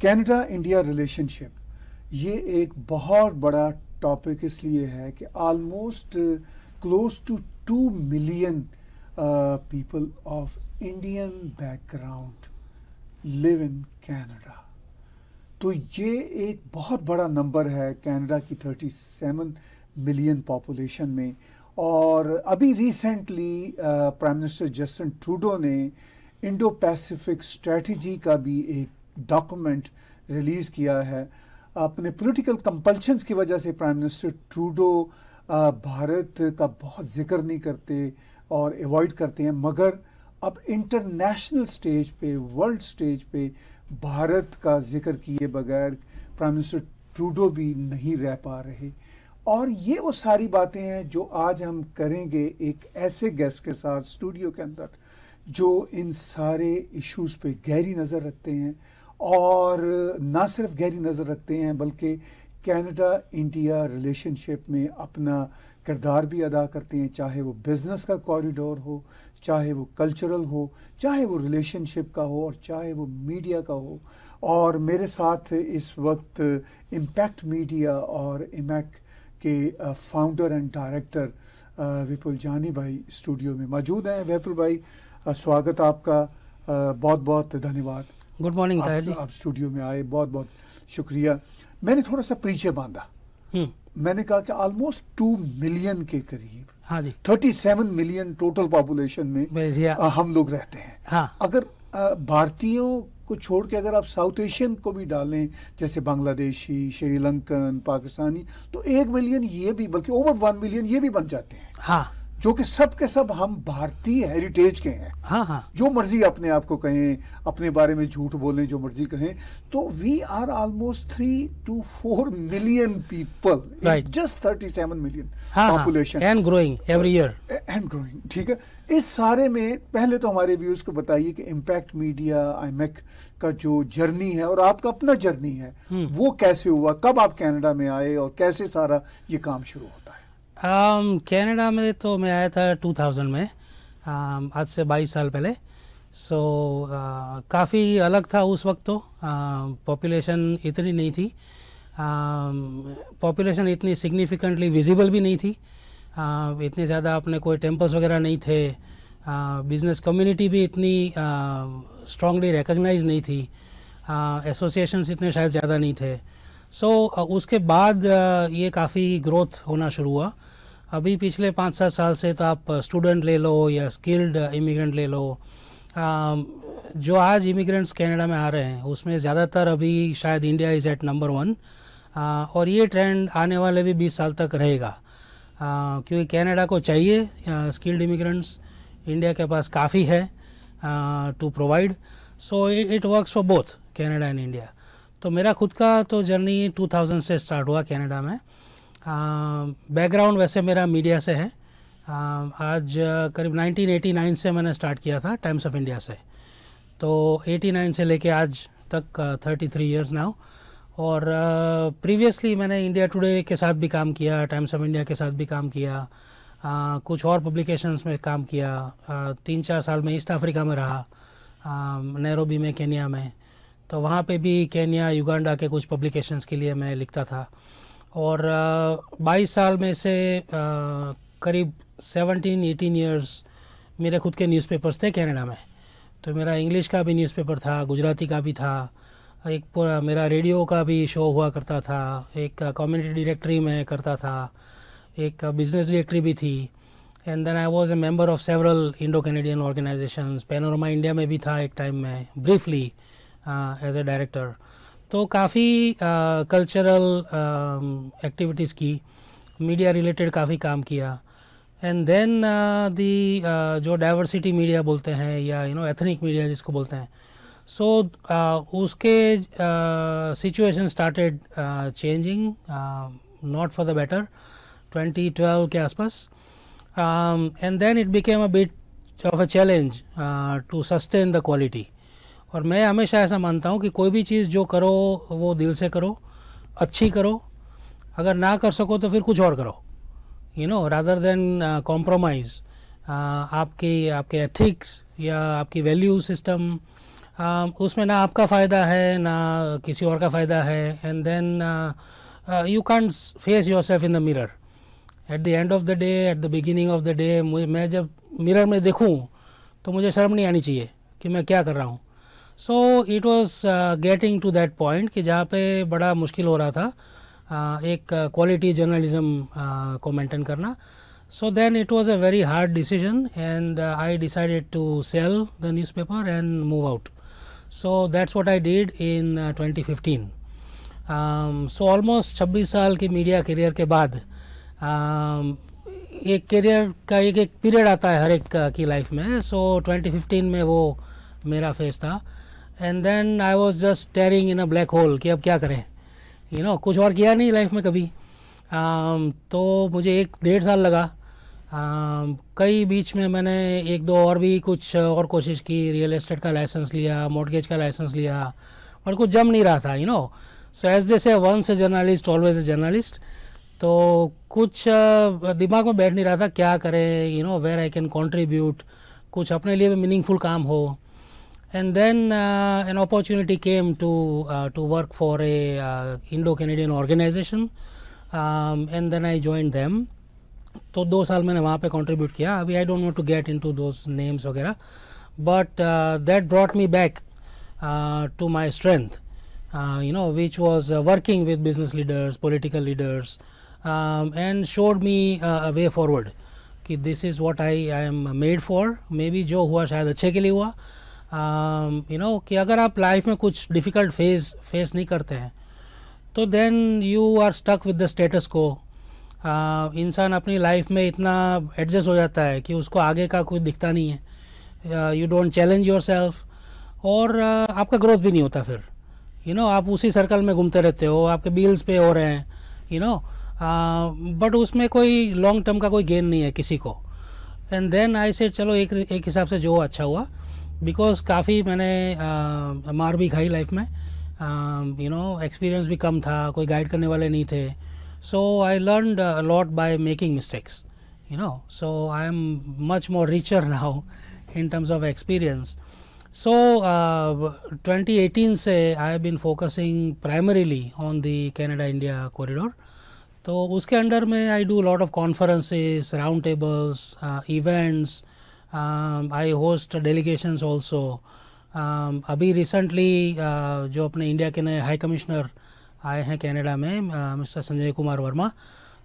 Canada India relationship ये एक बहुत बड़ा टॉपिक इसलिए है कि almost close to two million people of Indian background live in Canada तो ये एक बहुत बड़ा नंबर है कैनेडा की 37 मिलियन पॉपुलेशन में और अभी recently prime minister Justin Trudeau ने इंडो पैसिफिक स्ट्रेटजी का भी एक डॉक्यूमेंट रिलीज़ किया है अपने पॉलिटिकल कंपल्शंस की वजह से प्राइम मिनिस्टर ट्रूडो भारत का बहुत जिक्र नहीं करते और एवॉइड करते हैं मगर अब इंटरनेशनल स्टेज पे वर्ल्ड स्टेज पे भारत का जिक्र किए बगैर प्राइम मिनिस्टर ट्रूडो भी नहीं रह पा रहे और ये वो सारी बातें हैं जो आज हम करेंगे एक ऐसे गेस्ट के साथ स्टूडियो के अंदर जो इन सारे इश्यूज़ पे गहरी नज़र रखते हैं और ना सिर्फ गहरी नज़र रखते हैं बल्कि कनाडा इंडिया रिलेशनशिप में अपना किरदार भी अदा करते हैं चाहे वो बिज़नेस का कॉरिडोर हो चाहे वो कल्चरल हो चाहे वो रिलेशनशिप का हो और चाहे वो मीडिया का हो और मेरे साथ इस वक्त इम्पैक्ट मीडिया और इमैक के फाउंडर एंड डायरेक्टर विपुल जानी भाई स्टूडियो में मौजूद हैं विपुल भाई स्वागत आपका बहुत बहुत धन्यवाद गुड मॉर्निंग आप, आप स्टूडियो में आए बहुत बहुत शुक्रिया मैंने थोड़ा सा पीछे बांधा हम्म। मैंने कहा कि ऑलमोस्ट टू मिलियन के करीब हाँ जी thirty seven million total population में हाँ। हम लोग रहते हैं हाँ। अगर भारतीयों को छोड़ के अगर आप साउथ एशियन को भी डालें जैसे बांग्लादेशी श्रीलंकन पाकिस्तानी तो एक मिलियन ये भी बल्कि ओवर वन मिलियन ये भी बन जाते हैं हाँ जो कि सब के सब हम भारतीय हेरिटेज के हैं हाँ हाँ जो मर्जी अपने आप को कहें अपने बारे में झूठ बोलें जो मर्जी कहें तो we are almost three two four million people just thirty seven million population and growing every year and growing ठीक है इस सारे में पहले तो हमारे व्यूज को बताइए कि इम्पैक्ट मीडिया आई का जो जर्नी है और आपका अपना जर्नी है हम्म। वो कैसे हुआ कब आप कनाडा में आए और कैसे सारा ये काम शुरू हुआ कनाडा um, में तो मैं आया था 2000 में um, आज से 22 साल पहले सो so, uh, काफ़ी अलग था उस वक्त तो पॉपुलेशन um, uh, इतनी नहीं थी पॉपुलेशन um, uh, इतनी सिग्निफिकेंटली विजिबल भी नहीं थी uh, इतने ज़्यादा अपने कोई टेम्पल्स वगैरह नहीं थे बिजनेस uh, कम्युनिटी भी इतनी स्ट्रांगली uh, रिकग्नाइज नहीं थी एसोसिएशंस uh, इतने शायद ज़्यादा नहीं थे सो so, उसके बाद ये काफ़ी ग्रोथ होना शुरू हुआ अभी पिछले पाँच सात साल से तो आप स्टूडेंट ले लो या स्किल्ड इमिग्रेंट ले लो जो आज इमिग्रेंट्स कनाडा में आ रहे हैं उसमें ज़्यादातर अभी शायद India is at number one और ये ट्रेंड आने वाले भी बीस साल तक रहेगा क्योंकि कनाडा को चाहिए स्किल्ड इमिग्रेंट्स इंडिया के पास काफ़ी है to provide so it works for both Canada and India तो मेरा खुद का तो जर्नी 2000 से स्टार्ट हुआ कनाडा में बैकग्राउंड वैसे मेरा मीडिया से है आ, आज करीब 1989 से मैंने स्टार्ट किया था टाइम्स ऑफ इंडिया से तो 89 से लेके आज तक थर्टी थ्री ईयर्स नाउ और प्रीवियसली uh, मैंने इंडिया टुडे के साथ भी काम किया टाइम्स ऑफ इंडिया के साथ भी काम किया uh, कुछ और पब्लिकेशंस में काम किया uh, तीन चार साल में ईस्ट अफ्रीका में रहा नैरोबी में केनिया में तो वहाँ पे भी केन्या युगांडा के कुछ पब्लिकेशंस के लिए मैं लिखता था और बाईस साल में से करीब सेवनटीन एटीन ईयर्स मेरे खुद के न्यूज़पेपर्स थे कनाडा में तो मेरा इंग्लिश का भी न्यूज़पेपर था गुजराती का भी था एक पूरा मेरा रेडियो का भी शो हुआ करता था एक कम्युनिटी डायरेक्टरी में करता था एक बिजनेस डायरेक्टरी भी थी and then I was a member of several Indo Canadian organisations Panorama India में भी था एक टाइम में ब्रीफली एज अ डायरेक्टर तो काफ़ी कल्चरल एक्टिविटीज़ की मीडिया रिलेटेड काफ़ी काम किया एंड देन दी जो डाइवर्सिटी मीडिया बोलते हैं या यू नो एथनिक मीडिया जिसको बोलते हैं सो so, uh, उसके situation started changing not for the better 2012 के आसपास and then it became a bit of a challenge to sustain the quality और मैं हमेशा ऐसा मानता हूँ कि कोई भी चीज़ जो करो वो दिल से करो अच्छी करो अगर ना कर सको तो फिर कुछ और करो you know rather than compromise आपकी आपके एथिक्स या आपकी वैल्यू सिस्टम um, उसमें ना आपका फ़ायदा है ना किसी और का फ़ायदा है and then you can't face yourself in the mirror at the end of the day at the beginning of the day मैं जब मिरर में देखूँ तो मुझे शर्म नहीं आनी चाहिए कि मैं क्या कर रहा हूँ so it was getting to that point कि जहाँ पे बड़ा मुश्किल हो रहा था एक क्वालिटी uh, जर्नलिज्म को मेंटेन करना so then it was a very hard decision and I decided to sell the newspaper and move out so that's what I did in twenty fifteen so almost छब्बीस साल के media career के बाद um, एक career का एक एक period आता है हर एक uh, की लाइफ में सो ट्वेंटी फिफ्टीन में वो मेरा फेस था and then I was just tearing in a black hole कि अब क्या करें यू नो कुछ और किया नहीं लाइफ में कभी um, तो मुझे एक डेढ़ साल लगा um, कई बीच में मैंने एक दो और भी कुछ और कोशिश की रियल एस्टेट का लाइसेंस लिया मोटगेज का लाइसेंस लिया पर कुछ जम नहीं रहा था you know so as they say once a journalist always a journalist तो कुछ uh, दिमाग में बैठ नहीं रहा था क्या करें you know where I can contribute कुछ अपने लिए भी मीनिंगफुल काम हो and then uh, an opportunity came to uh, to work for a uh, Indo-Canadian organization um, and then I joined them. तो दो साल मैंने वहाँ पे कंट्रीब्यूट किया अभी I don't want to get into those names वगैरह but that brought me back to my strength you know which was working with business leaders political leaders and showed me a way forward कि this is what I I am made for maybe जो हुआ शायद अच्छे के लिए हुआ you um, no कि अगर आप लाइफ में कुछ डिफ़िकल्ट फेज फेस नहीं करते हैं तो then you are stuck with the status quo इंसान अपनी लाइफ में इतना एडजस्ट हो जाता है कि उसको आगे का कुछ दिखता नहीं है you don't challenge yourself और uh, आपका ग्रोथ भी नहीं होता फिर यू you नो know, आप उसी सर्कल में घूमते रहते हो आपके बिल्स पे हो रहे हैं यू नो बट उसमें कोई लॉन्ग टर्म का कोई गेन नहीं है किसी को एंड देन आई से चलो एक एक हिसाब से जो अच्छा हुआ बिकॉज काफ़ी मैंने आ, मार भी खाई लाइफ में यू नो एक्सपीरियंस भी कम था कोई गाइड करने वाले नहीं थे so I learn lot by making mistakes you know so I am much more richer now in terms of experience so 2018 से I been focusing primarily on the Canada India corridor तो उसके under में I do lot of conferences round tables events I host delegations also अभी recently uh, जो अपने India के नए high commissioner आए हैं कनाडा में मिस्टर uh, संजय कुमार वर्मा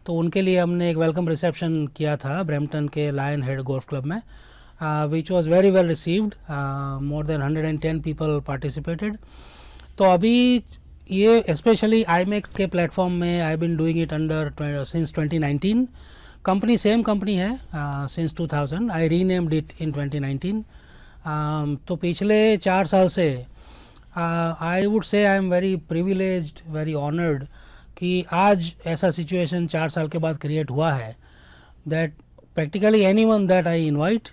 तो उनके लिए हमने एक वेलकम रिसेप्शन किया था ब्रैम्पटन के लायन हेड गोल्फ क्लब में which was very well received more than hundred and ten people participated तो अभी ये स्पेशली आई के प्लेटफॉर्म में I been doing it under since twenty nineteen company same company है since two 2000 I renamed it in 2019 तो पिछले चार साल से I would say I am very privilege very honoured कि आज ऐसा सिचुएशन चार साल के बाद क्रिएट हुआ है that practically anyone that I invite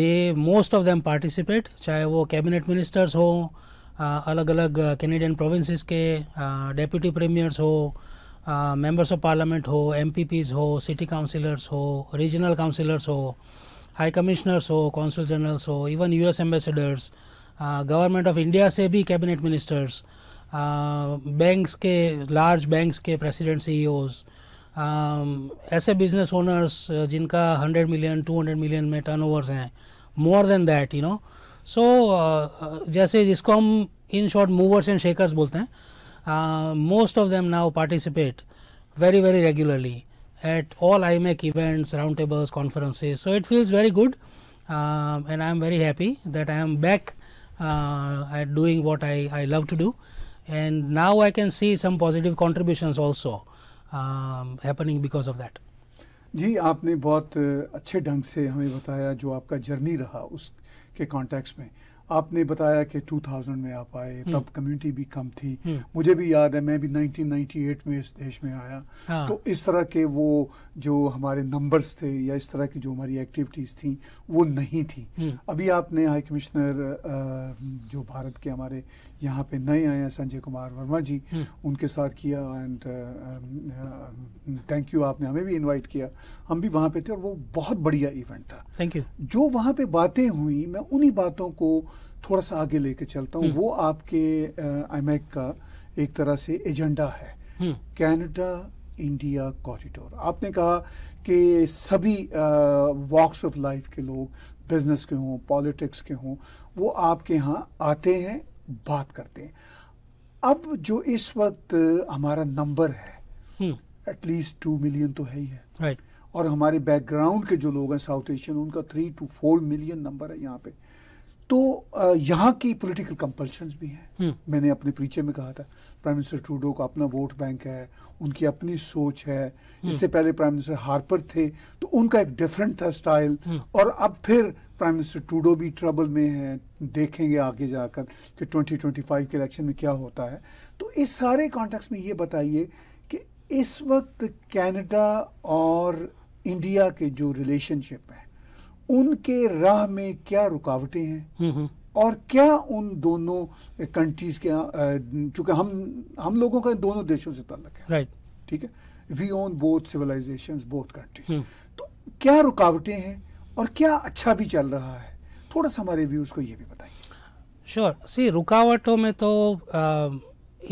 they most of them participate चाहे वो कैबिनेट मिनिस्टर्स हो अलग अलग कैनेडियन प्रोविंसेस के डेप्यूटी प्रीमियर्स हो मेंबर्स ऑफ पार्लियामेंट हो एम हो सिटी काउंसिलर्स हो रीजनल काउंसिलर्स हो हाई कमिश्नर्स हो कौंसल जनरल्स हो even as ambassadors government of India से भी कैबिनेट मिनिस्टर्स बैंक्स के लार्ज बैंक्स के प्रेसिडेंट सी e ऐसे बिजनेस ओनर्स जिनका 100 मिलियन 200 मिलियन में टर्न हैं more than that you know so जैसे जिसको हम in short movers and shakers बोलते हैं Uh, most of them now participate very very regularly at all IMEC events, roundtables, conferences. So it feels very good, uh, and I am very happy that I am back uh, at doing what I, I love to do, and now I can see some positive contributions also um, happening because of that. जी आपने बहुत uh, अच्छे ढंग से हमें बताया जो आपका journey रहा उसके कॉन्टेक्स्ट में आपने बताया कि 2000 में आप आए हम्म। तब कम्युनिटी भी कम थी हम्म। मुझे भी याद है मैं भी 1998 में इस देश में आया हाँ। तो इस तरह के वो जो हमारे नंबर्स थे या इस तरह की जो हमारी एक्टिविटीज़ थी वो नहीं थी हम्म। अभी आपने हाई कमिश्नर जो भारत के हमारे यहाँ पे नए आए हैं संजय कुमार वर्मा जी उनके साथ किया एंड थैंक यू आपने हमें भी इन्वाइट किया हम भी वहाँ पे थे और वो बहुत बढ़िया इवेंट था थैंक यू जो वहाँ पे बातें हुई मैं उन्हीं बातों को थोड़ा सा आगे लेके चलता हूँ हम्म। वो आपके आईमैक का एक तरह से एजेंडा है हम्म। कैनेडा इंडिया कॉरिडोर आपने कहा कि सभी वॉक्स ऑफ लाइफ के लोग बिजनेस के हों पॉलिटिक्स के हों वो आपके यहाँ आते हैं बात करते हैं अब जो इस वक्त हमारा नंबर है एटलीस्ट टू मिलियन तो है ही है right. और हमारे बैकग्राउंड के जो लोग हैं साउथ एशियन उनका three two four million number है यहाँ पे तो यहाँ की पॉलिटिकल कंपल्शन भी हैं हम्म। मैंने अपने पीछे में कहा था प्राइम मिनिस्टर ट्रूडो का अपना वोट बैंक है उनकी अपनी सोच है हम्म। इससे पहले प्राइम मिनिस्टर हार्पर थे तो उनका एक डिफरेंट था स्टाइल हम्म। और अब फिर प्राइम मिनिस्टर ट्रूडो भी ट्रबल में हैं देखेंगे आगे जाकर कि 2025 के इलेक्शन में क्या होता है तो इस सारे कॉन्टेक्स्ट में ये बताइए कि इस वक्त कैनेडा और इंडिया के जो रिलेशनशिप हैं उनके राह में क्या रुकावटें हैं हम्म, हम्म। और क्या उन दोनों कंट्रीज के चूंकि हम हम लोगों का दोनों देशों से ताल्लुक है राइट ठीक है we own both civilisation both countries तो क्या रुकावटें हैं और क्या अच्छा भी चल रहा है थोड़ा सा हमारे व्यूज को ये भी बताइए श्योर sure. सी रुकावटों में तो आ,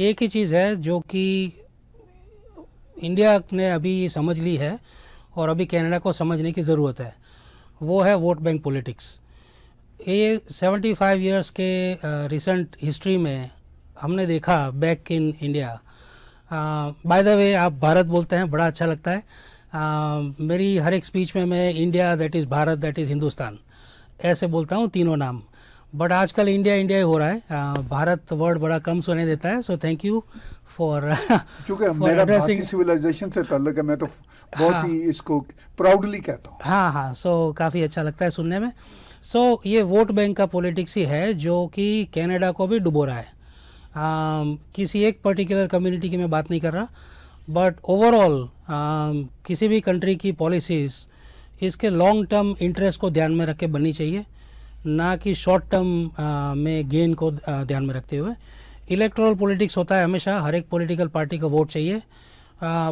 एक ही चीज़ है जो कि इंडिया ने अभी समझ ली है और अभी कनाडा को समझने की ज़रूरत है वो है वोट बैंक पॉलिटिक्स ये 75 फाइव ईयर्स के रिसेंट हिस्ट्री में हमने देखा back in India by the way आप भारत बोलते हैं बड़ा अच्छा लगता है uh, मेरी हर एक स्पीच में मैं India that is Bharat that is Hindustan ऐसे बोलता हूँ तीनों नाम बट आजकल इंडिया इंडिया ही हो रहा है आ, भारत वर्ड बड़ा कम सुने देता है सो थैंक यू फॉर क्योंकि मेरा भारतीय सिविलाइजेशन से ताल्लुक है मैं तो बहुत हाँ, ही इसको प्राउडली कहता हूँ हाँ हाँ सो so, काफ़ी अच्छा लगता है सुनने में सो so, ये वोट बैंक का पॉलिटिक्स ही है जो कि कनाडा को भी डुबो रहा है आ, किसी एक पर्टिकुलर कम्युनिटी की मैं बात नहीं कर रहा बट ओवरऑल किसी भी कंट्री की पॉलिसीज़ इसके लॉन्ग टर्म इंटरेस्ट को ध्यान में रख के बननी चाहिए ना कि शॉर्ट टर्म में गेन को ध्यान में रखते हुए इलेक्ट्रल पॉलिटिक्स होता है हमेशा हर एक पॉलिटिकल पार्टी का वोट चाहिए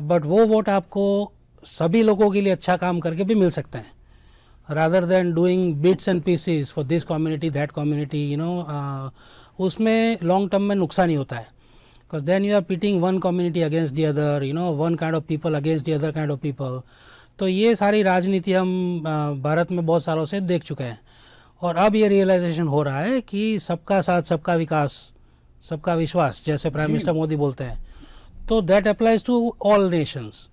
बट वो वोट आपको सभी लोगों के लिए अच्छा काम करके भी मिल सकते हैं rather than doing bits and pieces for this community that community you know उसमें लॉन्ग टर्म में नुकसान ही होता है because then you are pitting one community against the other you know one kind of people against the other kind of people तो ये सारी राजनीति हम भारत में बहुत सालों से देख चुके हैं और अब ये रियलाइजेशन हो रहा है कि सबका साथ सबका विकास सबका विश्वास जैसे प्राइम मिनिस्टर मोदी बोलते हैं तो that applies to all nations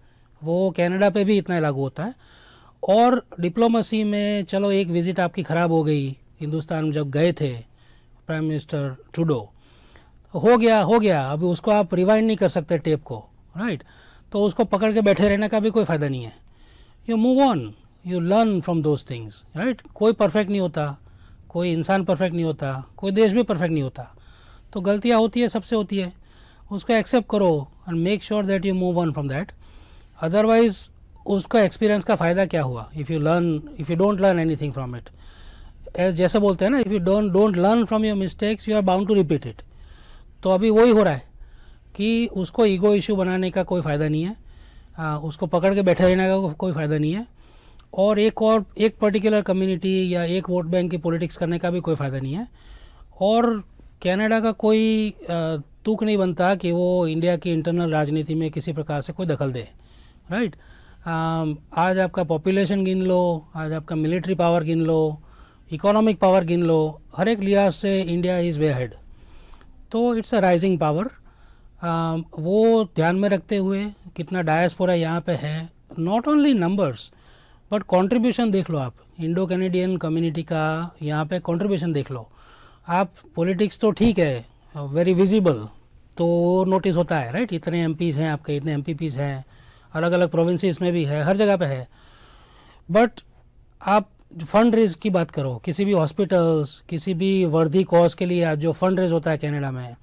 वो कनाडा पे भी इतना लागू होता है और डिप्लोमेसी में चलो एक विजिट आपकी ख़राब हो गई हिंदुस्तान में जब गए थे प्राइम मिनिस्टर टूडो हो गया हो गया अभी उसको आप रिवाइंड नहीं कर सकते टेप को राइट तो उसको पकड़ के बैठे रहने का भी कोई फ़ायदा नहीं है you move on you learn from those things right कोई परफेक्ट नहीं होता कोई इंसान परफेक्ट नहीं होता कोई देश भी परफेक्ट नहीं होता तो गलतियाँ होती है सबसे होती है उसको एक्सेप्ट करो and make sure that you move on from that otherwise उसका एक्सपीरियंस का फ़ायदा क्या हुआ if you learn if you don't learn anything from it as जैसे बोलते हैं ना if you don't don't learn from your mistakes you are bound to repeat it तो अभी वही हो रहा है कि उसको ईगो इश्यू बनाने का कोई फ़ायदा नहीं है आ, उसको पकड़ के बैठे रहने का कोई फ़ायदा नहीं है और एक और एक पर्टिकुलर कम्युनिटी या एक वोट बैंक की पॉलिटिक्स करने का भी कोई फ़ायदा नहीं है और कनाडा का कोई तुक नहीं बनता कि वो इंडिया की इंटरनल राजनीति में किसी प्रकार से कोई दखल दे राइट आज आपका पॉपुलेशन गिन लो आज आपका मिलिट्री पावर गिन लो इकोनॉमिक पावर गिन लो हर एक लिहाज से इंडिया इज़ वे हेड तो इट्स अ राइजिंग पावर वो ध्यान में रखते हुए कितना डायस्पोरा यहाँ पे है not only numbers but contribution देख लो आप इंडो कैनेडियन कम्युनिटी का यहाँ पे कंट्रीब्यूशन देख लो आप पॉलिटिक्स तो ठीक है वेरी विजिबल तो नोटिस होता है राइट इतने एम हैं आपके इतने एम हैं अलग अलग प्रोविंसेस में भी है हर जगह पे है बट आप फंड रेज की बात करो किसी भी हॉस्पिटल्स किसी भी वर्दी कॉज के लिए जो फंड रेज होता है कनाडा में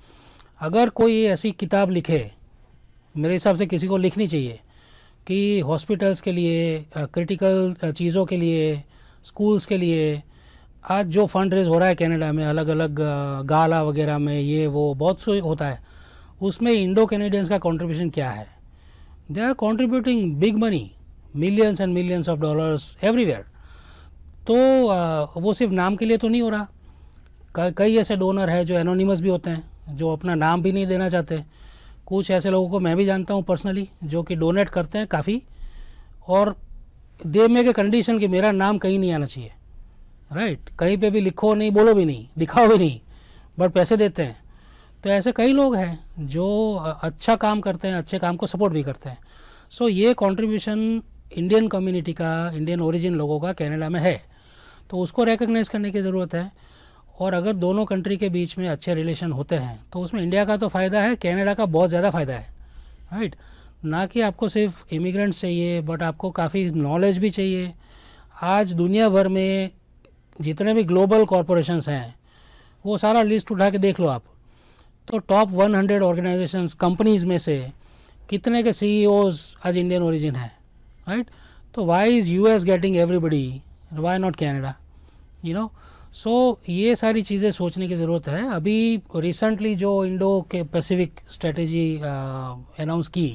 अगर कोई ऐसी किताब लिखे मेरे हिसाब से किसी को लिखनी चाहिए कि हॉस्पिटल्स के लिए क्रिटिकल चीज़ों के लिए स्कूल्स के लिए आज जो फंड रेज हो रहा है कनाडा में अलग अलग गाला वगैरह में ये वो बहुत सो होता है उसमें इंडो कैनेडियंस का कंट्रीब्यूशन क्या है they are contributing big money millions and millions of dollars everywhere तो वो सिर्फ नाम के लिए तो नहीं हो रहा कई ऐसे डोनर है जो एनोनिमस भी होते हैं जो अपना नाम भी नहीं देना चाहते कुछ ऐसे लोगों को मैं भी जानता हूँ पर्सनली जो कि डोनेट करते हैं काफ़ी और दे में के कंडीशन कि मेरा नाम कहीं नहीं आना चाहिए राइट right? कहीं पे भी लिखो नहीं बोलो भी नहीं दिखाओ भी नहीं बट पैसे देते हैं तो ऐसे कई लोग हैं जो अच्छा काम करते हैं अच्छे काम को सपोर्ट भी करते हैं सो so, ये कॉन्ट्रीब्यूशन इंडियन कम्युनिटी का इंडियन ओरिजिन लोगों का कैनेडा में है तो उसको रिकग्नाइज करने की ज़रूरत है और अगर दोनों कंट्री के बीच में अच्छे रिलेशन होते हैं तो उसमें इंडिया का तो फ़ायदा है कैनेडा का बहुत ज़्यादा फ़ायदा है राइट ना कि आपको सिर्फ इमिग्रेंट्स चाहिए बट आपको काफ़ी नॉलेज भी चाहिए आज दुनिया भर में जितने भी ग्लोबल कॉरपोरेशंस हैं वो सारा लिस्ट उठा के देख लो आप तो टॉप 100 ऑर्गेनाइजेशंस कंपनीज में से कितने के सी e आज इंडियन ओरिजिन हैं राइट तो why is U S getting everybody why not Canada you know so so, ये सारी चीज़ें सोचने की ज़रूरत है अभी रिसेंटली जो इंडो के पैसिफिक स्ट्रेटेजी अनाउंस की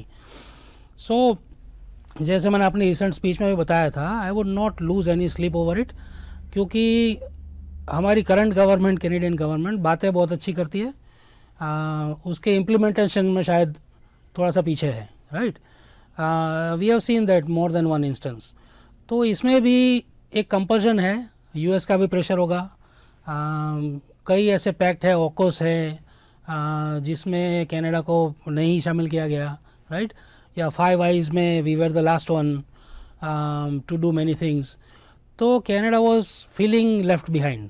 सो so, जैसे मैंने अपनी रिसेंट स्पीच में भी बताया था I would not lose any sleep over it क्योंकि हमारी करंट गवर्नमेंट कैनेडियन गवर्नमेंट बातें बहुत अच्छी करती है आ, uh, उसके इम्प्लीमेंटेशन में शायद थोड़ा सा पीछे है right we have seen that more than one instance तो इसमें भी एक कंपल्शन है यूएस का भी प्रेशर होगा कई ऐसे पैक्ट है ओकोस है जिसमें कनाडा को नहीं शामिल किया गया राइट या फाइव आइज में we were the last one to do many things तो Canada was feeling left behind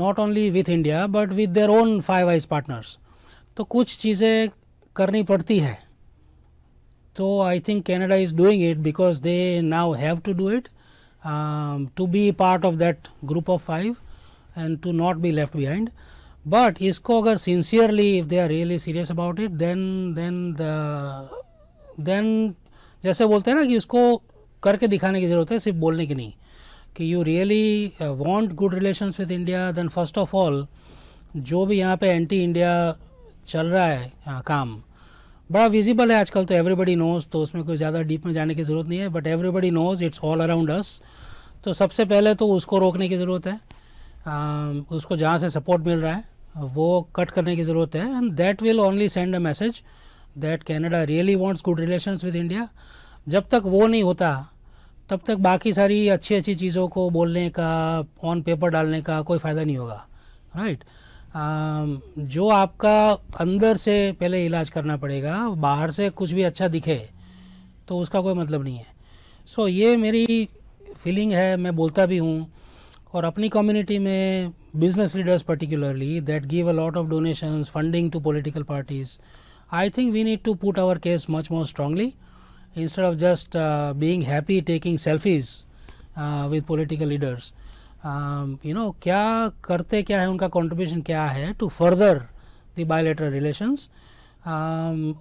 not only with India but with their own five eyes partners तो कुछ चीज़ें करनी पड़ती है तो I think Canada is doing it because they now have to do it um, to be part of that group of five and to not be left behind. But इसको agar sincerely if they are really serious about it then then the then जैसे बोलते हैं ना कि उसको करके दिखाने की ज़रूरत है सिर्फ बोलने की नहीं कि you really want good relations with India then first of all जो भी यहाँ पे एंटी इंडिया चल रहा है आ, काम बड़ा विजिबल है आजकल तो एवरीबडी नोज तो उसमें कोई ज़्यादा डीप में जाने की ज़रूरत नहीं है but everybody knows it's all around us तो सबसे पहले तो उसको रोकने की ज़रूरत है उसको जहाँ से सपोर्ट मिल रहा है वो कट करने की ज़रूरत है and that will only send a message that Canada really wants good relation with India जब तक वो नहीं होता तब तक बाकी सारी अच्छी अच्छी चीज़ों को बोलने का ऑन पेपर डालने का कोई फ़ायदा नहीं होगा राइट right? जो आपका अंदर से पहले इलाज करना पड़ेगा बाहर से कुछ भी अच्छा दिखे तो उसका कोई मतलब नहीं है सो so, ये मेरी फीलिंग है मैं बोलता भी हूँ और अपनी कम्युनिटी में business leaders particularly that give a lot of donations funding to political parties I think we need to put our case much more strongly instead of just being happy taking selfies with political leaders you um, know क्या करते क्या है उनका contribution क्या है to further the bilateral relations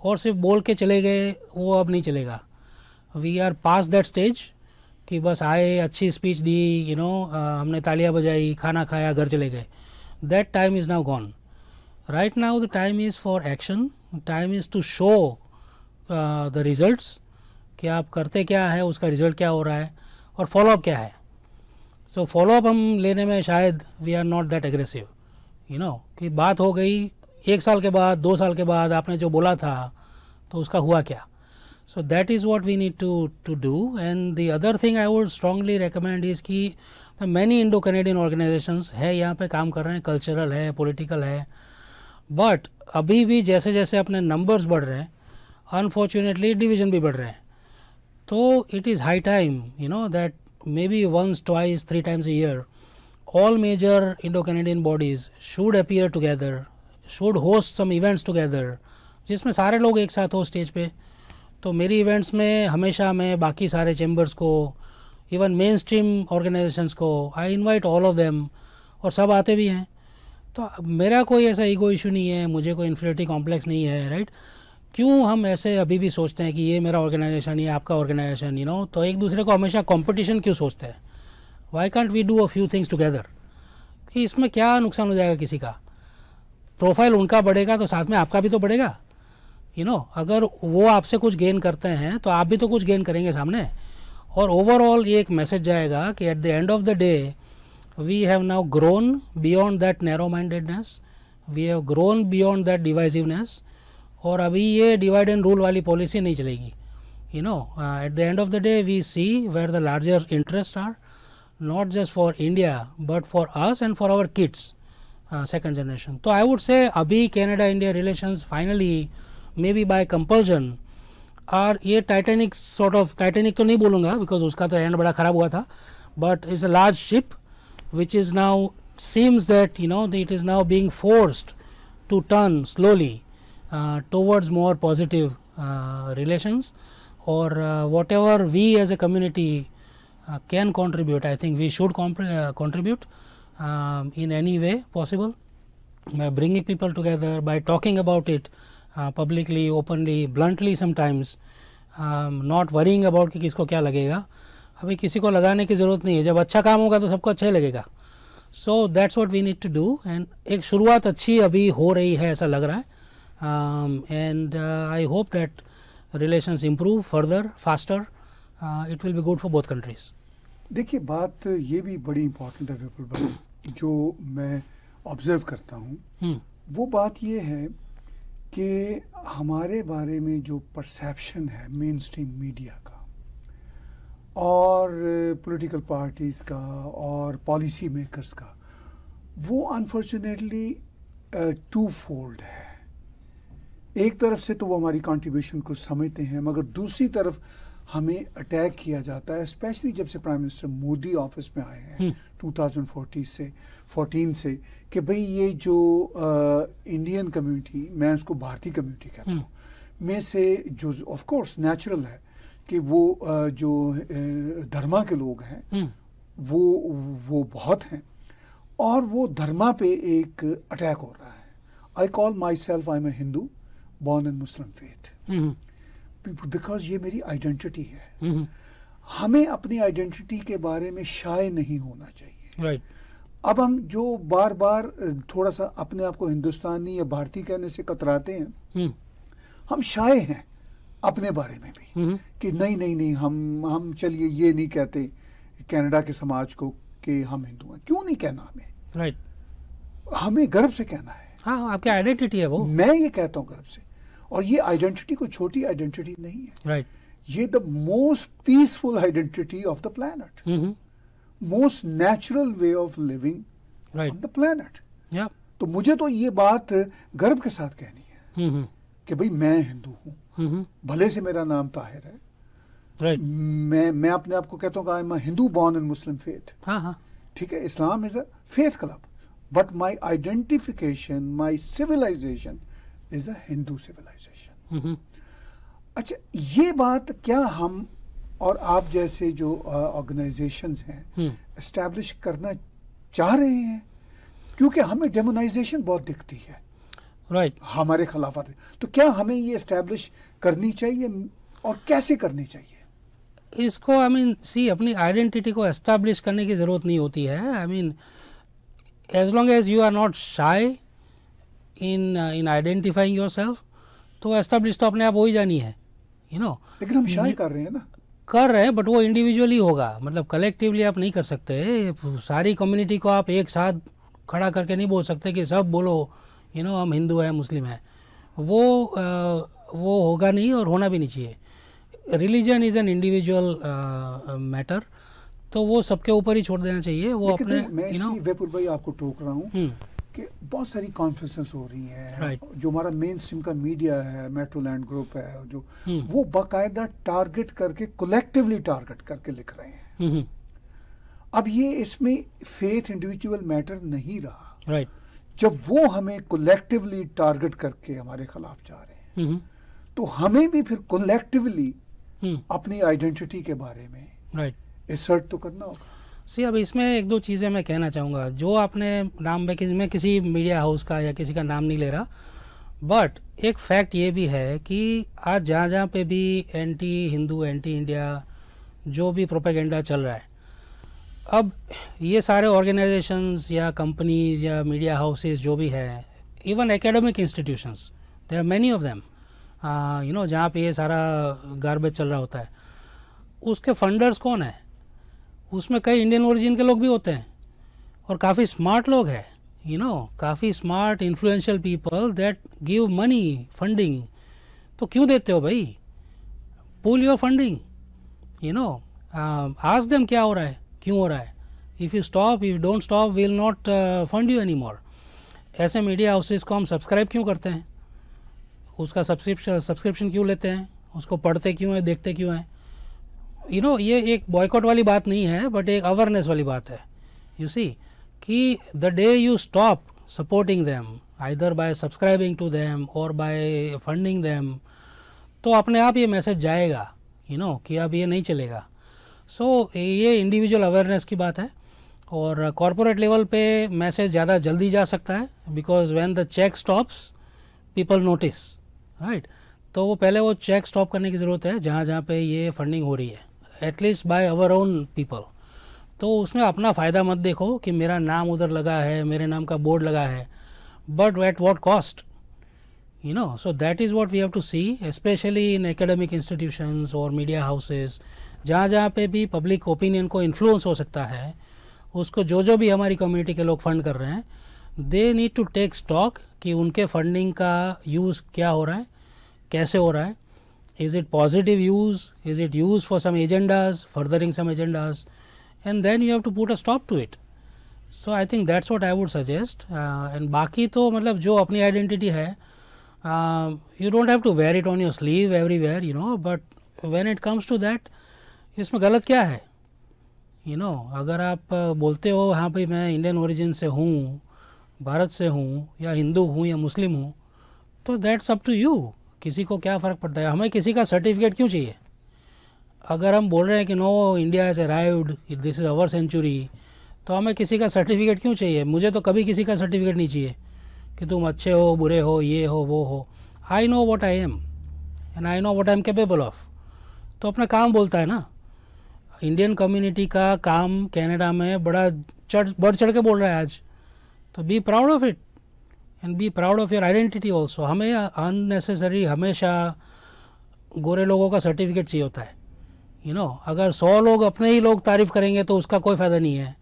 और सिर्फ बोल के चले गए वो अब नहीं चलेगा we are past that stage कि बस आए अच्छी स्पीच दी you you know know, uh, हमने तालियां बजाई खाना खाया घर चले गए that time is now gone right now the time is for action time is to show the result कि आप करते क्या है उसका रिजल्ट क्या हो रहा है और फॉलोअप क्या है सो अप हम लेने में शायद we are not that aggressive you know कि बात हो गई एक साल के बाद दो साल के बाद आपने जो बोला था तो उसका हुआ क्या so that is what we need to to do and the other thing I would strongly recommend is the many Indo Canadian organisations है यहाँ पे काम कर रहे हैं कल्चरल है पोलिटिकल है बट अभी भी जैसे जैसे अपने नंबर्स बढ़ रहे हैं अनफॉर्चुनेटली डिवीजन भी बढ़ रहे हैं तो it is high time you know that maybe once, twice, three times a year, all major Indo-Canadian bodies should appear together, should host some events together, जिसमें सारे लोग एक साथ हो स्टेज पे तो मेरी इवेंट्स में हमेशा मैं बाकी सारे चैम्बर्स को इवन मेन स्ट्रीम ऑर्गेनाइजेशंस को I invite all of them और सब आते भी हैं तो मेरा कोई ऐसा ईगो इशू नहीं है मुझे कोई इन्फिनिटी कॉम्प्लेक्स नहीं है राइट right? क्यों हम ऐसे अभी भी सोचते हैं कि ये मेरा ऑर्गेनाइजेशन ये आपका ऑर्गेनाइजेशन यू नो तो एक दूसरे को हमेशा कंपटीशन क्यों सोचते हैं why can't we do a few things together कि इसमें क्या नुकसान हो जाएगा किसी का प्रोफाइल उनका बढ़ेगा तो साथ में आपका भी तो बढ़ेगा यू you नो know, अगर वो आपसे कुछ गेन करते हैं तो आप भी तो कुछ गेन करेंगे सामने और ओवरऑल ये एक मैसेज जाएगा कि at the end of the day we have now grown beyond that narrow mindedness we have grown beyond that divisiveness और अभी ये डिवाइड एंड रूल वाली पॉलिसी नहीं चलेगी you know at the end of the day we see where the larger interest are not just for India but for us and for our kids second generation तो I would say अभी Canada India relation finally maybe by compulsion और ये Titanic sort of Titanic तो नहीं बोलूँगा because उसका तो and बड़ा ख़राब हुआ था but is a large ship is now seems that you know the it is now being forced to turn slowly Uh, towards more positive uh, relations or uh, whatever we as a community can contribute I think we should contribute um, in any way possible by bringing people together by talking about it publicly openly bluntly sometimes um, not worrying about कि किसको क्या लगेगा अभी किसी को लगाने की ज़रूरत नहीं है जब अच्छा काम होगा तो सबको अच्छा लगेगा that's what we need to do, and एक शुरुआत अच्छी अभी हो रही है ऐसा लग रहा है um, and uh, I hope that relations improve further faster Uh, it will be good for both countries. देखिए बात ये भी बड़ी इम्पोर्टेंट है विपुल भाई जो मैं ऑब्जर्व करता हूँ हम्म। वो बात ये है कि हमारे बारे में जो परसेप्शन है मेन स्ट्रीम मीडिया का और पॉलिटिकल पार्टीज़ का और पॉलिसी मेकर्स का वो अनफॉर्चुनेटली टू फोल्ड है एक तरफ से तो वो हमारी कॉन्ट्रीब्यूशन को समझते हैं मगर दूसरी तरफ हमें अटैक किया जाता है स्पेशली जब से प्राइम मिनिस्टर मोदी ऑफिस में आए हैं 2014 हम्म। से 14 से कि भाई ये जो इंडियन कम्युनिटी मैं उसको भारतीय कम्युनिटी कहता हम्म। हूँ में से जो ऑफ कोर्स नेचुरल है कि वो आ, जो धर्मा के लोग हैं हम्म। वो वो बहुत हैं और वो धर्मा पे एक अटैक हो रहा है I call myself I am a Hindu born in Muslim faith because ये मेरी आइडेंटिटी है हम्म। हमें अपनी आइडेंटिटी के बारे में शाय नहीं होना चाहिए अब हम जो बार बार थोड़ा सा अपने आप को हिंदुस्तानी या भारतीय कहने से कतराते हैं हम्म। हम शाये हैं अपने बारे में भी हम्म। कि नहीं नहीं नहीं हम हम चलिए ये नहीं कहते कनाडा के समाज को कि हम हिंदू हैं क्यों नहीं कहना हमें राइट हमें गर्व से कहना है हाँ आपकी आइडेंटिटी है वो मैं ये कहता हूँ गर्व से और ये आइडेंटिटी कोई छोटी आइडेंटिटी नहीं है राइट right. ये the most peaceful identity of the plan most natural way of living the plan तो मुझे तो ये बात गर्व के साथ कहनी है mm -hmm. कि भाई मैं हिंदू हूं mm -hmm. भले से मेरा नाम ताहिर है right. मैं मैं अपने आप को कहता हूँ Hindu born in Muslim faith ठीक है Islam is a faith club but my identification my civilization is a Hindu civilization अच्छा ये बात क्या हम और आप जैसे जो ऑर्गेनाइजेशंस uh, हैं इस्टेब्लिश hmm. करना चाह रहे हैं क्योंकि हमें डेमोनाइजेशन बहुत दिखती है राइट right. हमारे खिलाफ तो क्या हमें ये इस्टेब्लिश करनी चाहिए और कैसे करनी चाहिए इसको आई मीन सी अपनी आइडेंटिटी को एस्टेब्लिश करने की ज़रूरत नहीं होती है I mean as long as you are not shy in in identifying yourself तो एस्टेब्लिश तो अपने आप हो ही जानी है यू you नो know, लेकिन हम शायद कर रहे हैं ना कर रहे हैं बट वो इंडिविजुअली होगा मतलब कलेक्टिवली आप नहीं कर सकते सारी कम्युनिटी को आप एक साथ खड़ा करके नहीं बोल सकते कि सब बोलो यू नो हम हिंदू हैं मुस्लिम हैं वो आ, uh, वो होगा नहीं और होना भी नहीं चाहिए religion is an individual matter तो वो सबके ऊपर ही छोड़ देना चाहिए वो अपने मैं you know, आपको टोक रहा हूँ हम्म। कि बहुत सारी कॉन्फ्रेंसेस हो रही हैं right. जो हमारा मेन स्ट्रीम का मीडिया है मेट्रो लैंड ग्रुप है जो hmm. वो बाकायदा टारगेट करके कलेक्टिवली टारगेट करके लिख रहे हैं hmm. अब ये इसमें फेथ इंडिविजुअल मैटर नहीं रहा right. जब वो हमें कलेक्टिवली टारगेट करके हमारे खिलाफ जा रहे हैं hmm. तो हमें भी फिर कलेक्टिवली हम्म। अपनी आइडेंटिटी के बारे में right. तो करना होगा सी अब इसमें एक दो चीज़ें मैं कहना चाहूँगा जो आपने नाम में किसी मैं किसी मीडिया हाउस का या किसी का नाम नहीं ले रहा बट एक फैक्ट ये भी है कि आज जहाँ जहाँ पे भी एंटी हिंदू एंटी इंडिया जो भी प्रोपेगेंडा चल रहा है अब ये सारे ऑर्गेनाइजेशंस या कंपनीज या मीडिया हाउसेस जो भी है even academic institutions they are many of them you know जहाँ पे ये सारा गार्बेज चल रहा होता है उसके फंडर्स कौन है उसमें कई इंडियन ओरिजिन के लोग भी होते हैं और काफ़ी स्मार्ट लोग हैं यू नो काफ़ी smart influential people that give money funding तो क्यों देते हो भाई pull your funding you know आज देम क्या हो रहा है क्यों हो रहा है if you stop if don't stop will not fund you any more ऐसे मीडिया हाउसेज को हम सब्सक्राइब क्यों करते हैं उसका सब्सक्रिप्शन सब्सक्रिप्शन क्यों लेते हैं उसको पढ़ते क्यों हैं देखते क्यों हैं यू नो ये एक बॉयकॉट वाली बात नहीं है बट एक अवेयरनेस वाली बात है यू सी कि the day you stop supporting them either by subscribing to them और बाय फंडिंग देम तो अपने आप ये मैसेज जाएगा यू नो कि अब ये नहीं चलेगा सो so, ये इंडिविजुअल अवेयरनेस की बात है और कॉरपोरेट लेवल पे मैसेज ज़्यादा जल्दी जा सकता है because when the check stops people notice right तो वो पहले वो चेक स्टॉप करने की ज़रूरत है जहाँ जहाँ पे ये फंडिंग हो रही है at least by our own people तो उसमें अपना फ़ायदा मत देखो कि मेरा नाम उधर लगा है मेरे नाम का बोर्ड लगा है but what what cost you know so that is what we have to see specially in academic institution और मीडिया हाउसेज जहाँ जहाँ पे भी पब्लिक ओपिनियन को इन्फ्लुएंस हो सकता है उसको जो जो भी हमारी कम्युनिटी के लोग फंड कर रहे हैं they need to take stock कि उनके फंडिंग का यूज़ क्या हो रहा है कैसे हो रहा है is it positive use is it used for some agendas furthering some agendas and then you have to put a stop to it so I think that's what I would suggest and बाकी तो मतलब जो अपनी identity है you don't have to wear it on your sleeve everywhere you know but when it comes to that इसमें गलत क्या है यू you नो know, अगर आप uh, बोलते हो हाँ भाई मैं इंडियन ओरिजिन से हूँ भारत से हूँ या हिंदू हूँ या मुस्लिम हूँ तो दैट्स अप टू यू किसी को क्या फ़र्क पड़ता है हमें किसी का सर्टिफिकेट क्यों चाहिए अगर हम बोल रहे हैं कि no India is arrived this is our century तो हमें किसी का सर्टिफिकेट क्यों चाहिए मुझे तो कभी किसी का सर्टिफिकेट नहीं चाहिए कि तुम अच्छे हो बुरे हो ये हो वो हो I know what I am and I know what I am capable of तो अपना काम बोलता है ना इंडियन कम्युनिटी का काम कनाडा में बड़ा चढ़ बढ़ चढ़ के बोल रहा है आज तो be proud of it and be proud of your identity also हमें अननेसेसरी हमेशा गोरे लोगों का सर्टिफिकेट चाहिए होता है यू you नो know, अगर सौ लोग अपने ही लोग तारीफ़ करेंगे तो उसका कोई फ़ायदा नहीं है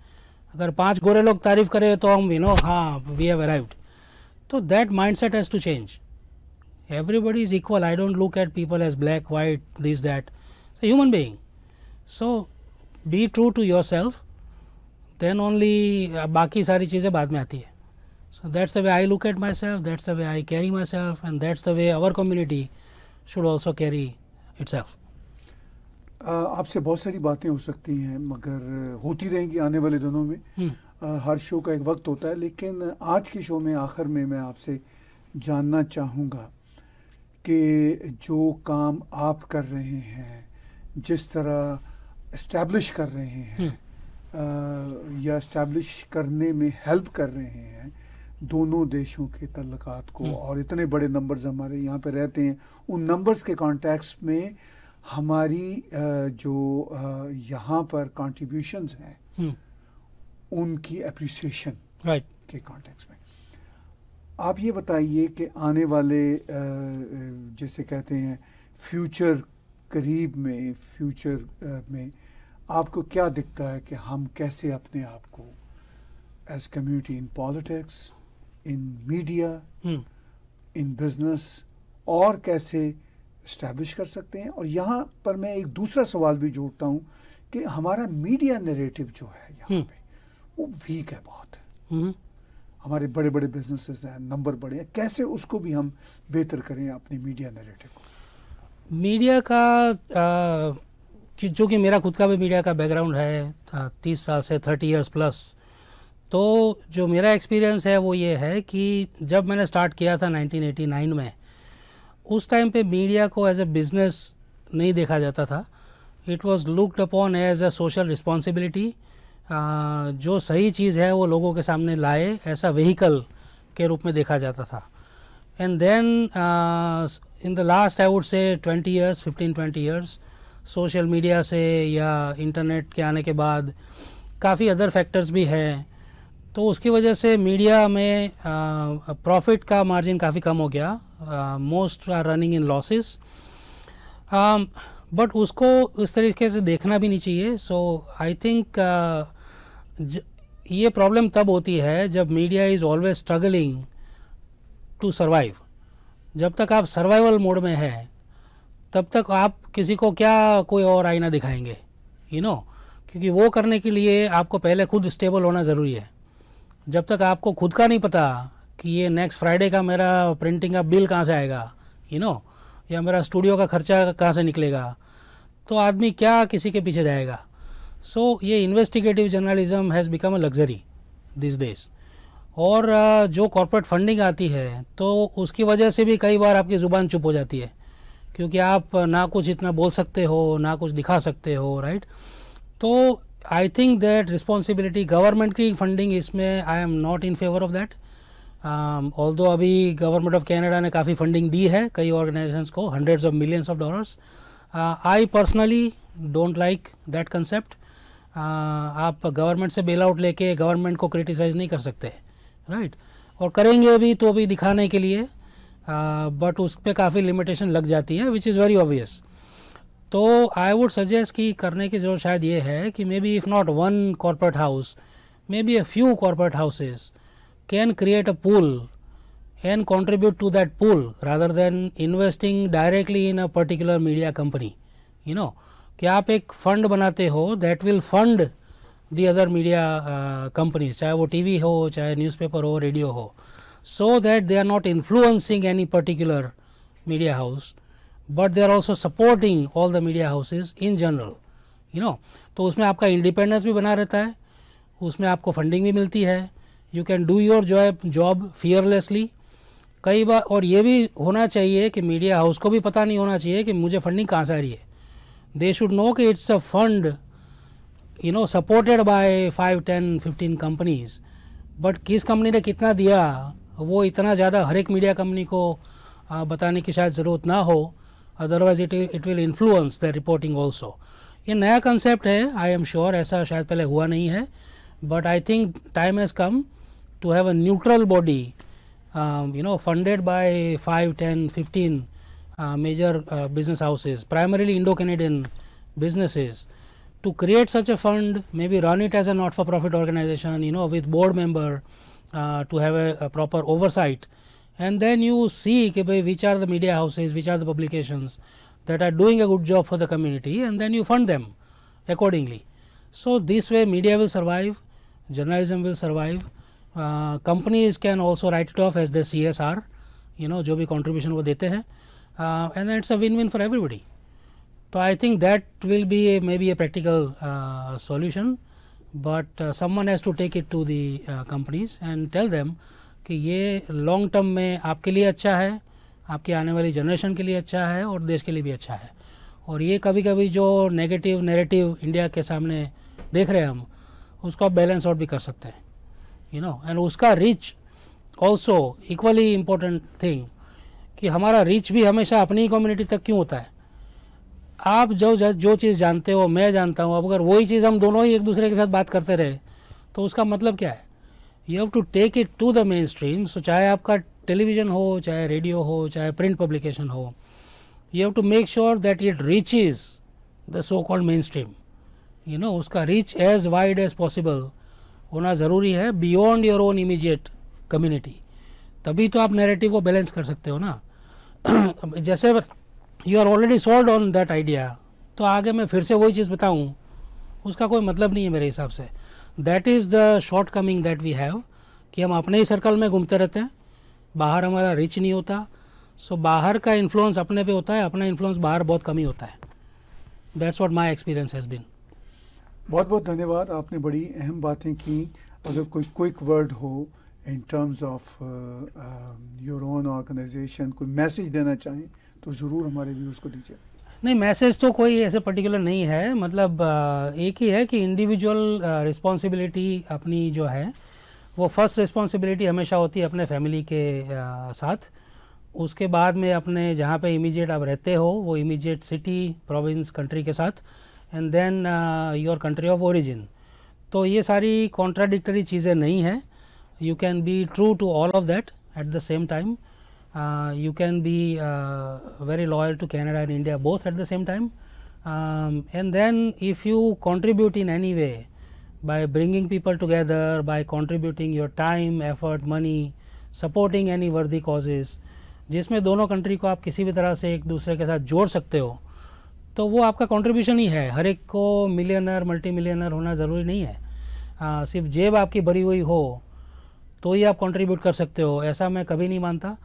अगर पांच गोरे लोग तारीफ़ करें तो हम यू नो हाँ वी हैव अराइव्ड तो that mindset has to change everybody is equal I don't look at people as black white this that human being so be true to yourself then only बाकी सारी चीज़ें बाद में आती है So that's the way I look at myself, that's the way I carry myself, and that's the way our community should also carry itself. Uh, आपसे बहुत सारी बातें हो सकती हैं मगर होती रहेंगी आने वाले दिनों में हम्म। uh, हर शो का एक वक्त होता है लेकिन आज के शो में आखिर में मैं आपसे जानना चाहूँगा कि जो काम आप कर रहे हैं जिस तरह इस्टेब्लिश कर रहे हैं हम्म। uh, या इस्टेब्लिश करने में हेल्प कर रहे हैं दोनों देशों के तल्लकात को हम्म। और इतने बड़े नंबर्स हमारे यहाँ पे रहते हैं उन नंबर्स के कॉन्टेक्स्ट में हमारी जो यहाँ पर कॉन्ट्रीब्यूशंस हैं हम्म। उनकी अप्रिसिएशन right. के कॉन्टेक्स्ट में आप ये बताइए कि आने वाले जैसे कहते हैं फ्यूचर करीब में फ्यूचर में आपको क्या दिखता है कि हम कैसे अपने आप को as community in politics in media in business और कैसे इस्टेब्लिश कर सकते हैं और यहाँ पर मैं एक दूसरा सवाल भी जोड़ता हूँ कि हमारा मीडिया नेरेटिव जो है यहाँ hmm. पे वो वीक है बहुत hmm. हमारे बड़े बड़े बिजनेसेस हैं नंबर बड़े हैं कैसे उसको भी हम बेहतर करें अपने मीडिया नेरेटिव को मीडिया का आ, जो कि मेरा खुद का भी मीडिया का बैकग्राउंड है तीस साल से थर्टी ईयर्स प्लस तो जो मेरा एक्सपीरियंस है वो ये है कि जब मैंने स्टार्ट किया था 1989 में उस टाइम पे मीडिया को एज ए बिजनेस नहीं देखा जाता था it was looked upon as a social responsibility जो सही चीज़ है वो लोगों के सामने लाए ऐसा व्हीकल के रूप में देखा जाता था and then in the last I would say twenty years fifteen twenty years social media से या इंटरनेट के आने के बाद काफ़ी अदर फैक्टर्स भी हैं तो उसकी वजह से मीडिया में प्रॉफिट का मार्जिन काफ़ी कम हो गया most are running in losses but उसको इस तरीके से देखना भी नहीं चाहिए सो आई थिंक ये प्रॉब्लम तब होती है जब media is always struggling to survive जब तक आप सर्वाइवल मोड में हैं तब तक आप किसी को क्या कोई और आईना दिखाएंगे यू you नो know? क्योंकि वो करने के लिए आपको पहले खुद स्टेबल होना ज़रूरी है जब तक आपको खुद का नहीं पता कि ये नेक्स्ट फ्राइडे का मेरा प्रिंटिंग का बिल कहाँ से आएगा यू you नो know? या मेरा स्टूडियो का खर्चा कहाँ से निकलेगा तो आदमी क्या किसी के पीछे जाएगा सो so, ये investigative journalism has become a luxury this days और जो कॉरपोरेट फंडिंग आती है तो उसकी वजह से भी कई बार आपकी ज़ुबान चुप हो जाती है क्योंकि आप ना कुछ इतना बोल सकते हो ना कुछ दिखा सकते हो राइट तो I think that responsibility government की फंडिंग इसमें I am not in favour of that although अभी गवर्नमेंट ऑफ कैनेडा ने काफ़ी फंडिंग दी है कई ऑर्गेनाइजेशन को hundreds of millions of dollars I personally don't like that concept आप government से बेल आउट लेके गवर्नमेंट को क्रिटिसाइज़ नहीं कर सकते राइट right? और करेंगे भी तो भी दिखाने के लिए बट uh, उस पर काफ़ी लिमिटेशन लग जाती है विच इज़ वेरी ऑब्वियस तो आई वुड सजेस्ट कि करने की ज़रूरत शायद ये है कि maybe if not one corporate house maybe a few corporate houses can create a pool and contribute to that pool rather than investing directly in a particular media company you know कि आप एक fund बनाते हो that will fund the other media companies चाहे वो T V हो चाहे newspaper हो रेडियो हो so that they are not influencing any particular media house but they are also supporting all the media houses in general you know तो उसमें आपका independence भी बना रहता है उसमें आपको फंडिंग भी मिलती है you can do your job fearlessly कई बार और ये भी होना चाहिए कि मीडिया हाउस को भी पता नहीं होना चाहिए कि मुझे फंडिंग कहाँ से आ रही है दे शुड नो कि it's a fund you know supported by five ten fifteen companies but किस कंपनी ने कितना दिया वो इतना ज़्यादा हर एक मीडिया कंपनी को बताने की शायद ज़रूरत ना हो otherwise it, it will influence the reporting also ये नया कंसेप्ट है आई एम श्योर ऐसा शायद पहले हुआ नहीं है but I think time has come to have a neutral body you know funded by five ten fifteen major business houses primarily Indo Canadian businesses to create such a fund maybe run it as a not for profit organization you know with board member uh, to have a proper oversight and then you see which are the media houses, which are the publications that are doing a good job for the community and then you fund them accordingly. So, this way media will survive, journalism will survive, uh, companies can also write it off as the CSR, you know जो contribution वो देते uh, and then it's a win-win for everybody. So, I think that will be a, maybe a practical uh, solution, but uh, someone has to take it to the uh, companies and tell them कि ये long term में आपके लिए अच्छा है आपकी आने वाली जनरेशन के लिए अच्छा है और देश के लिए भी अच्छा है और ये कभी कभी जो नेगेटिव नेरेटिव इंडिया के सामने देख रहे हैं हम उसको आप बैलेंस आउट भी कर सकते हैं यू नो एंड उसका reach also equally important thing कि हमारा रिच भी हमेशा अपनी ही कम्युनिटी तक क्यों होता है आप जो जो चीज़ जानते हो मैं जानता हूँ अब अगर वही चीज़ हम दोनों ही एक दूसरे के साथ बात करते रहे तो उसका मतलब क्या है you have to take it to the mainstream so चाहे आपका टेलीविज़न हो चाहे रेडियो हो चाहे प्रिंट पब्लिकेशन हो you have to make sure that it reach is the so called mainstream you know उसका reach as wide as possible होना ज़रूरी है beyond your own immediate community तभी तो आप नैरेटिव को बैलेंस कर सकते हो ना जैसे you are already solve on that idea तो आगे मैं फिर से वही चीज़ बताऊँ उसका कोई मतलब नहीं है मेरे हिसाब से that is the shortcoming that we have कि हम अपने ही सर्कल में घूमते रहते हैं बाहर हमारा रिच नहीं होता सो so, बाहर का इन्फ्लुएंस अपने पे होता है अपना इन्फ्लुएंस बाहर बहुत कम ही होता है that's what my experience has been बहुत बहुत धन्यवाद आपने बड़ी अहम बातें की अगर कोई क्विक वर्ड हो in terms of your own organization कोई मैसेज देना चाहें तो ज़रूर हमारे व्यूज़ को दीजिए नहीं मैसेज तो कोई ऐसे पर्टिकुलर नहीं है मतलब एक ही है कि इंडिविजुअल रिस्पॉन्सिबिलिटी अपनी जो है वो फर्स्ट रिस्पॉन्सिबिलिटी हमेशा होती है अपने फैमिली के आ, साथ उसके बाद में अपने जहाँ पे इमीडिएट आप रहते हो वो इमीडिएट सिटी प्रोविंस कंट्री के साथ and then your country of origin तो ये सारी कॉन्ट्राडिक्टरी चीज़ें नहीं हैं you can be true to all of that at the same time uh, you can be uh, very loyal to Canada and India both at the same time. Um, and then if you contribute in any way by bringing people together, by contributing your time, effort, money, supporting any worthy causes, जिसमें दोनों country को आप किसी भी तरह से एक दूसरे के साथ जोड़ सकते हो तो वो आपका कंट्रीब्यूशन ही है हर एक को मिलियनर मल्टी मिलियनर होना ज़रूरी नहीं है आ, सिर्फ जेब आपकी भरी हुई हो तो ही आप कंट्रीब्यूट कर सकते हो ऐसा मैं कभी नहीं मानता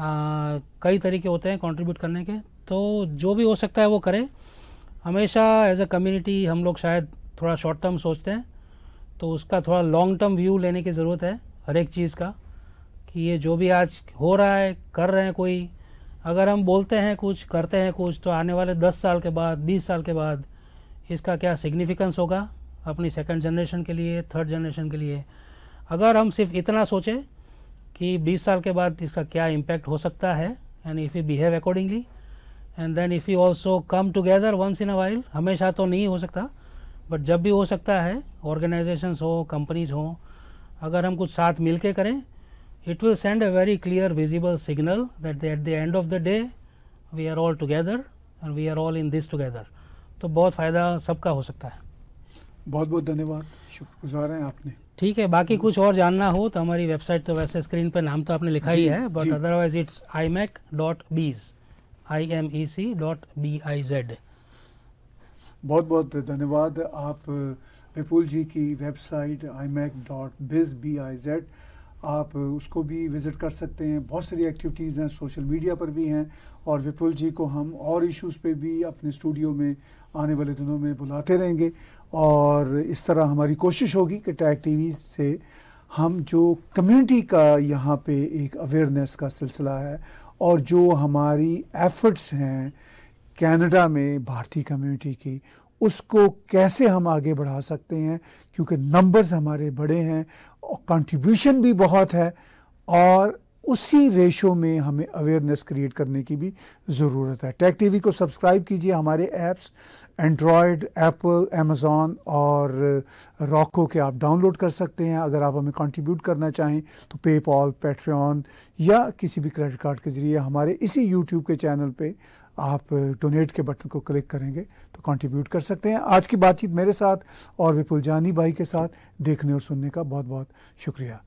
कई तरीके होते हैं कंट्रीब्यूट करने के तो जो भी हो सकता है वो करें हमेशा एज अ कम्युनिटी हम लोग शायद थोड़ा शॉर्ट टर्म सोचते हैं तो उसका थोड़ा लॉन्ग टर्म व्यू लेने की ज़रूरत है हर एक चीज़ का कि ये जो भी आज हो रहा है कर रहे हैं कोई अगर हम बोलते हैं कुछ करते हैं कुछ तो आने वाले दस साल के बाद बीस साल के बाद इसका क्या सिग्निफिकेंस होगा अपनी सेकंड जनरेशन के लिए थर्ड जनरेशन के लिए अगर हम सिर्फ इतना सोचें कि 20 साल के बाद इसका क्या इम्पैक्ट हो सकता है and if you behave accordingly and then if you also come together once in a while हमेशा तो नहीं हो सकता बट जब भी हो सकता है ऑर्गेनाइजेशंस हो कंपनीज हो अगर हम कुछ साथ मिल करें it will send a very clear visible signal that at the end of the day we are all together and we are all in this together तो बहुत फ़ायदा सबका हो सकता है बहुत बहुत धन्यवाद शुक्रगुजार हैं आपने ठीक है बाकी कुछ और जानना हो तो हमारी वेबसाइट तो वैसे स्क्रीन पर नाम तो आपने लिखा ही है but otherwise it's I mac dot biz I M E C dot B I Z बहुत बहुत धन्यवाद आप विपुल जी की website I mac dot biz B I Z आप उसको भी विज़िट कर सकते हैं बहुत सारी एक्टिविटीज़ हैं सोशल मीडिया पर भी हैं और विपुल जी को हम और इश्यूज़ पे भी अपने स्टूडियो में आने वाले दिनों में बुलाते रहेंगे और इस तरह हमारी कोशिश होगी कि टैग टीवी से हम जो कम्युनिटी का यहाँ पे एक अवेयरनेस का सिलसिला है और जो हमारी एफर्ट्स हैं कैनेडा में भारतीय कम्युनिटी की उसको कैसे हम आगे बढ़ा सकते हैं क्योंकि नंबर्स हमारे बड़े हैं कंट्रीब्यूशन भी बहुत है और उसी रेशो में हमें अवेयरनेस क्रिएट करने की भी ज़रूरत है टेक टीवी को सब्सक्राइब कीजिए हमारे ऐप्स एंड्रॉयड एप्पल एमज़ोन और रॉको के आप डाउनलोड कर सकते हैं अगर आप हमें कंट्रीब्यूट करना चाहें तो पे पॉल पेट्रियन या किसी भी क्रेडिट कार्ड के ज़रिए हमारे इसी यूट्यूब के चैनल पे आप डोनेट के बटन को क्लिक करेंगे कंट्रीब्यूट कर सकते हैं आज की बातचीत मेरे साथ और विपुल जानी भाई के साथ देखने और सुनने का बहुत बहुत शुक्रिया